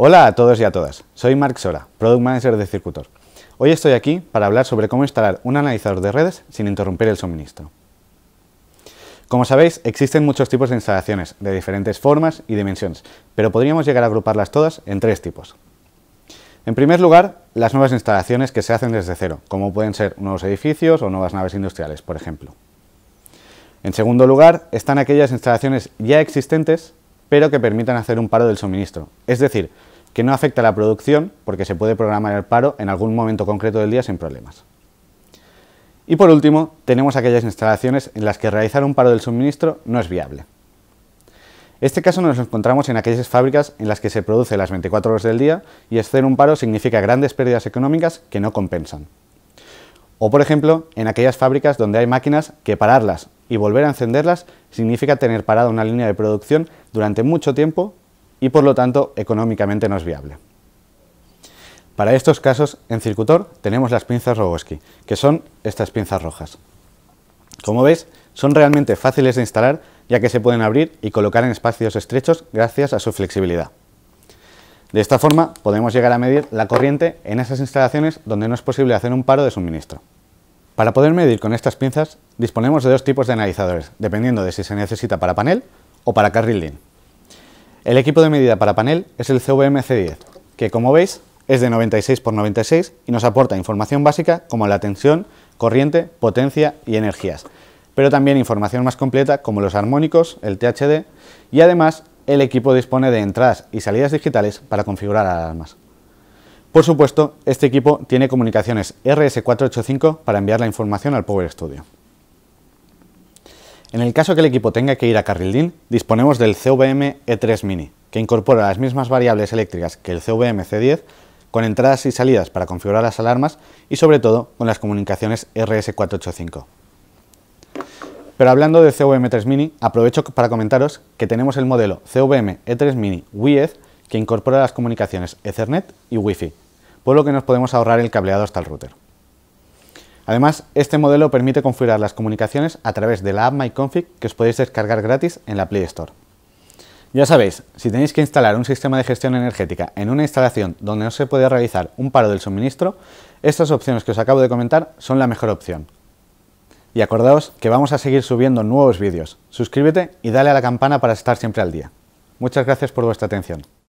Hola a todos y a todas, soy Mark Sora, Product Manager de CIRCUTOR. Hoy estoy aquí para hablar sobre cómo instalar un analizador de redes sin interrumpir el suministro. Como sabéis, existen muchos tipos de instalaciones, de diferentes formas y dimensiones, pero podríamos llegar a agruparlas todas en tres tipos. En primer lugar, las nuevas instalaciones que se hacen desde cero, como pueden ser nuevos edificios o nuevas naves industriales, por ejemplo. En segundo lugar, están aquellas instalaciones ya existentes pero que permitan hacer un paro del suministro. Es decir, que no afecta a la producción porque se puede programar el paro en algún momento concreto del día sin problemas. Y por último, tenemos aquellas instalaciones en las que realizar un paro del suministro no es viable. Este caso nos encontramos en aquellas fábricas en las que se produce las 24 horas del día y hacer un paro significa grandes pérdidas económicas que no compensan. O por ejemplo, en aquellas fábricas donde hay máquinas que pararlas y volver a encenderlas significa tener parada una línea de producción durante mucho tiempo y por lo tanto económicamente no es viable. Para estos casos, en Circutor tenemos las pinzas Roboski que son estas pinzas rojas. Como veis, son realmente fáciles de instalar ya que se pueden abrir y colocar en espacios estrechos gracias a su flexibilidad. De esta forma podemos llegar a medir la corriente en esas instalaciones donde no es posible hacer un paro de suministro. Para poder medir con estas pinzas disponemos de dos tipos de analizadores, dependiendo de si se necesita para panel o para carril LIN. El equipo de medida para panel es el CVMC10, que como veis es de 96 x 96 y nos aporta información básica como la tensión, corriente, potencia y energías, pero también información más completa como los armónicos, el THD y además el equipo dispone de entradas y salidas digitales para configurar alarmas. Por supuesto, este equipo tiene comunicaciones RS485 para enviar la información al Power Studio. En el caso que el equipo tenga que ir a carril DIN, disponemos del CVM E3 Mini, que incorpora las mismas variables eléctricas que el CVM C10, con entradas y salidas para configurar las alarmas y sobre todo con las comunicaciones RS485. Pero hablando de CVM3 Mini, aprovecho para comentaros que tenemos el modelo CVM E3 Mini wi Wi-Fi que incorpora las comunicaciones Ethernet y Wi-Fi, por lo que nos podemos ahorrar el cableado hasta el router. Además, este modelo permite configurar las comunicaciones a través de la app MyConfig que os podéis descargar gratis en la Play Store. Ya sabéis, si tenéis que instalar un sistema de gestión energética en una instalación donde no se puede realizar un paro del suministro, estas opciones que os acabo de comentar son la mejor opción. Y acordaos que vamos a seguir subiendo nuevos vídeos. Suscríbete y dale a la campana para estar siempre al día. Muchas gracias por vuestra atención.